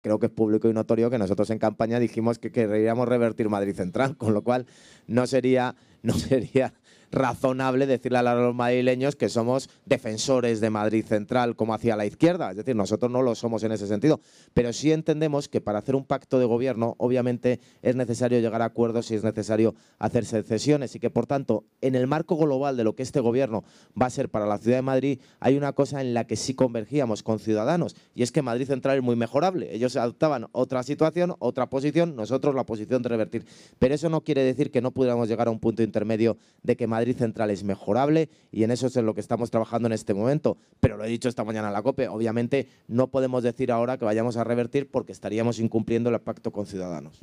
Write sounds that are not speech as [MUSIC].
creo que es público y notorio que nosotros en campaña dijimos que queríamos revertir Madrid Central, [LAUGHS] con lo cual no sería, no sería razonable decirle a los madrileños que somos defensores de Madrid Central como hacía la izquierda. Es decir, nosotros no lo somos en ese sentido. Pero sí entendemos que para hacer un pacto de gobierno, obviamente, es necesario llegar a acuerdos y es necesario hacerse cesiones. Y que, por tanto, en el marco global de lo que este gobierno va a ser para la ciudad de Madrid, hay una cosa en la que sí convergíamos con Ciudadanos. Y es que Madrid Central es muy mejorable. Ellos adoptaban otra situación, otra posición, nosotros la posición de revertir. Pero eso no quiere decir que no pudiéramos llegar a un punto intermedio de que Madrid Madrid Central es mejorable y en eso es en lo que estamos trabajando en este momento. Pero lo he dicho esta mañana en la COPE, obviamente no podemos decir ahora que vayamos a revertir porque estaríamos incumpliendo el pacto con Ciudadanos.